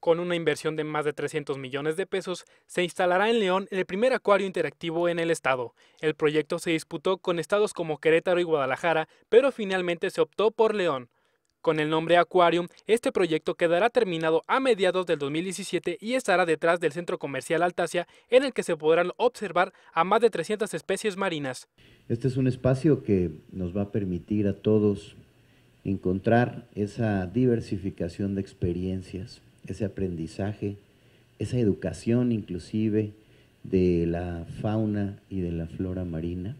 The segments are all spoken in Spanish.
Con una inversión de más de 300 millones de pesos, se instalará en León el primer acuario interactivo en el estado. El proyecto se disputó con estados como Querétaro y Guadalajara, pero finalmente se optó por León. Con el nombre Aquarium, este proyecto quedará terminado a mediados del 2017 y estará detrás del centro comercial Altasia, en el que se podrán observar a más de 300 especies marinas. Este es un espacio que nos va a permitir a todos encontrar esa diversificación de experiencias ese aprendizaje, esa educación inclusive de la fauna y de la flora marina.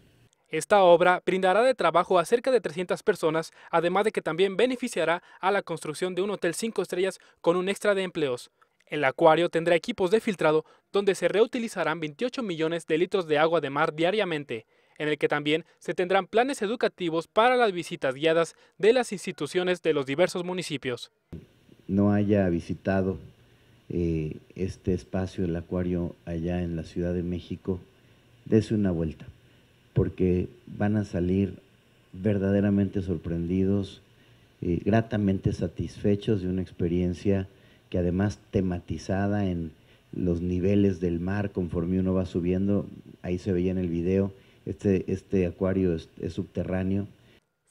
Esta obra brindará de trabajo a cerca de 300 personas, además de que también beneficiará a la construcción de un hotel 5 estrellas con un extra de empleos. El acuario tendrá equipos de filtrado donde se reutilizarán 28 millones de litros de agua de mar diariamente, en el que también se tendrán planes educativos para las visitas guiadas de las instituciones de los diversos municipios no haya visitado eh, este espacio, el acuario, allá en la Ciudad de México, dese una vuelta, porque van a salir verdaderamente sorprendidos, eh, gratamente satisfechos de una experiencia que además tematizada en los niveles del mar conforme uno va subiendo, ahí se veía en el video, este, este acuario es subterráneo,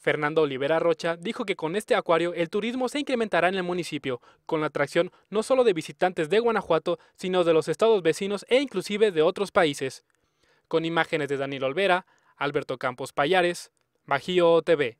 Fernando Olivera Rocha dijo que con este acuario el turismo se incrementará en el municipio, con la atracción no solo de visitantes de Guanajuato, sino de los estados vecinos e inclusive de otros países. Con imágenes de Daniel Olvera, Alberto Campos Payares, Bajío TV.